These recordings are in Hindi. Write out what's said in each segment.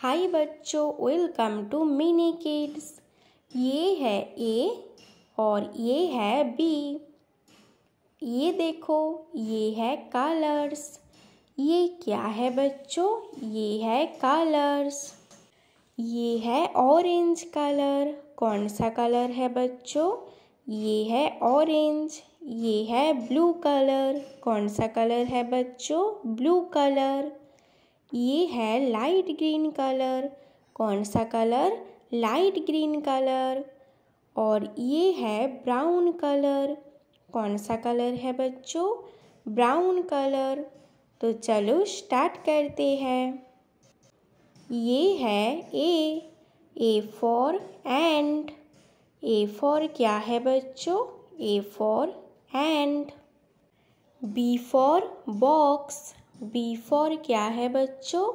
हाय बच्चों वेलकम टू मिनी किड्स ये है ए और ये है बी ये देखो ये है कलर्स ये क्या है बच्चों ये है कलर्स ये है ऑरेंज कलर कौन सा कलर है बच्चों ये है ऑरेंज ये है ब्लू कलर कौन सा कलर है बच्चों ब्लू कलर ये है लाइट ग्रीन कलर कौन सा कलर लाइट ग्रीन कलर और ये है ब्राउन कलर कौन सा कलर है बच्चों ब्राउन कलर तो चलो स्टार्ट करते हैं ये है A A for and A for क्या है बच्चों A for and B for box B for क्या है बच्चों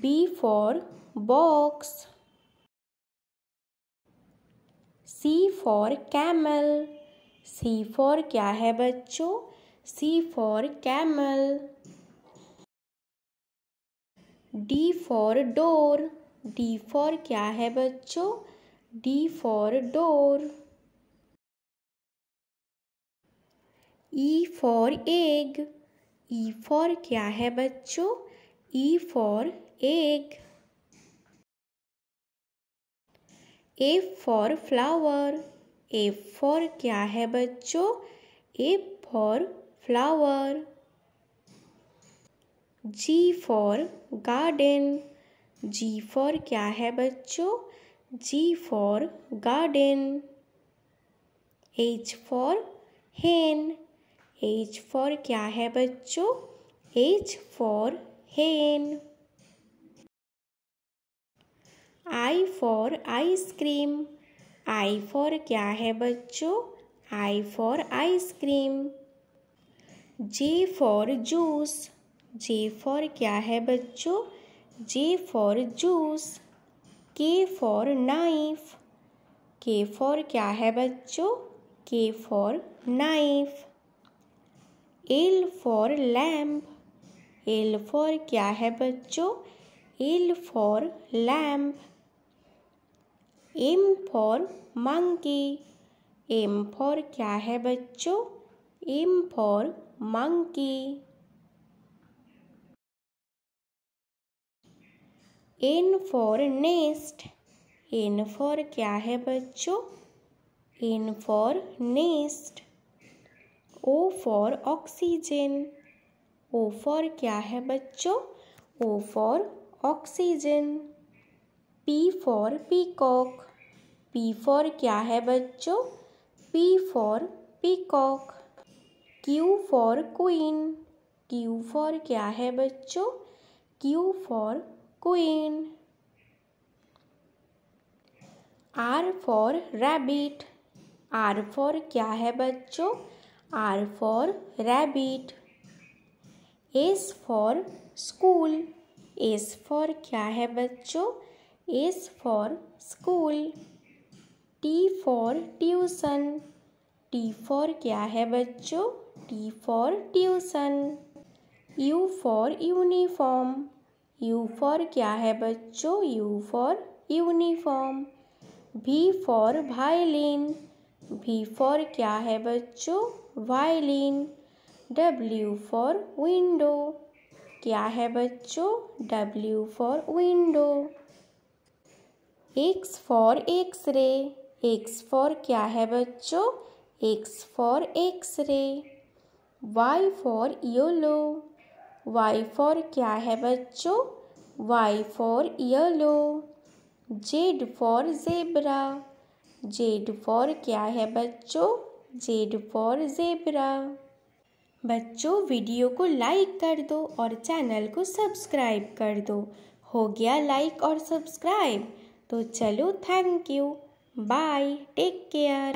B for box C for camel C for क्या है बच्चों C for camel D for door D for क्या है बच्चों D for door E for egg E e for क्या है बच्चों E for egg F for flower F for क्या है बच्चों A for flower G for garden G for क्या है बच्चों G for garden H for hen H for क्या है बच्चों H for hen I for ice cream I for क्या है बच्चों I for ice cream J for juice J for क्या है बच्चों J for juice K for knife K for क्या है बच्चों K for knife L for lamp L for क्या है बच्चों L for lamp M for monkey M for क्या है बच्चों M for monkey N for nest N for क्या है बच्चों N for nest for oxygen O for क्या है बच्चों O for oxygen P for peacock P for क्या है बच्चों P for peacock Q for queen Q for क्या है बच्चों Q for queen R for rabbit R for क्या है बच्चों R for rabbit. S for school. S for क्या है बच्चों S for school. T for tuition. T for क्या है बच्चों T for tuition. U for uniform. U for क्या है बच्चों U for uniform. V for violin. V for क्या है बच्चों वायलिन डब्ल्यू फॉर विंडो क्या है बच्चों W for window X for X ray X for क्या है बच्चों X for X ray Y for yellow Y for क्या है बच्चों Y for yellow Z for zebra Z for क्या है बच्चों जेड फॉर जेबरा बच्चों वीडियो को लाइक कर दो और चैनल को सब्सक्राइब कर दो हो गया लाइक और सब्सक्राइब तो चलो thank you bye take care